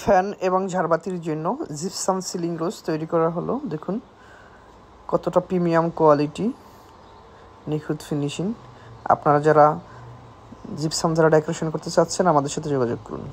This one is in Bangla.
ফ্যান এবং ঝাড়বাতির জন্য জিপসাম সিলিং রোজ তৈরি করা হলো দেখুন কতটা প্রিমিয়াম কোয়ালিটি নিখুঁত ফিনিশিং আপনারা যারা জিপসাম যারা ডেকোরেশন করতে চাচ্ছেন আমাদের সাথে যোগাযোগ করুন